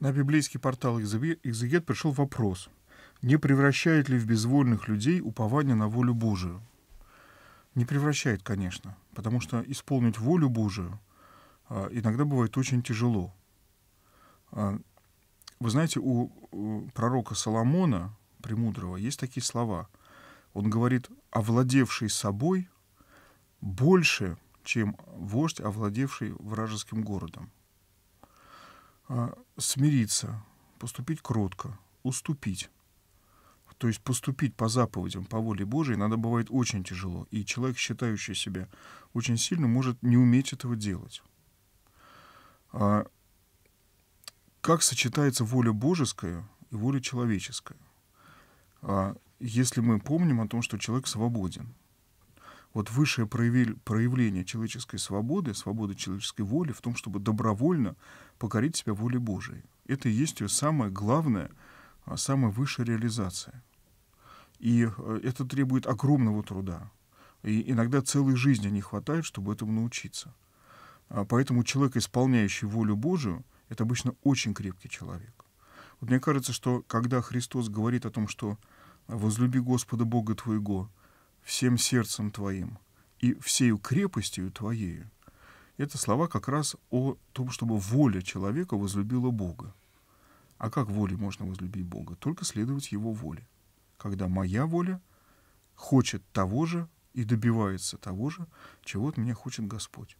На библейский портал «Экзегет» пришел вопрос, не превращает ли в безвольных людей упование на волю Божию? Не превращает, конечно, потому что исполнить волю Божию а, иногда бывает очень тяжело. А, вы знаете, у пророка Соломона, премудрого, есть такие слова. Он говорит, овладевший собой больше, чем вождь, овладевший вражеским городом. А, смириться, поступить кротко, уступить. То есть поступить по заповедям, по воле Божией надо бывает очень тяжело. И человек, считающий себя очень сильным, может не уметь этого делать. А как сочетается воля божеская и воля человеческая? А если мы помним о том, что человек свободен – вот высшее проявление человеческой свободы, свободы человеческой воли в том, чтобы добровольно покорить себя воле Божией. Это и есть ее самая главная, самая высшая реализация. И э, это требует огромного труда. И иногда целой жизни не хватает, чтобы этому научиться. А, поэтому человек, исполняющий волю Божию, это обычно очень крепкий человек. Вот мне кажется, что когда Христос говорит о том, что «возлюби Господа Бога твоего», всем сердцем твоим и всею крепостью твоею. Это слова как раз о том, чтобы воля человека возлюбила Бога. А как воле можно возлюбить Бога? Только следовать Его воле. Когда моя воля хочет того же и добивается того же, чего от меня хочет Господь.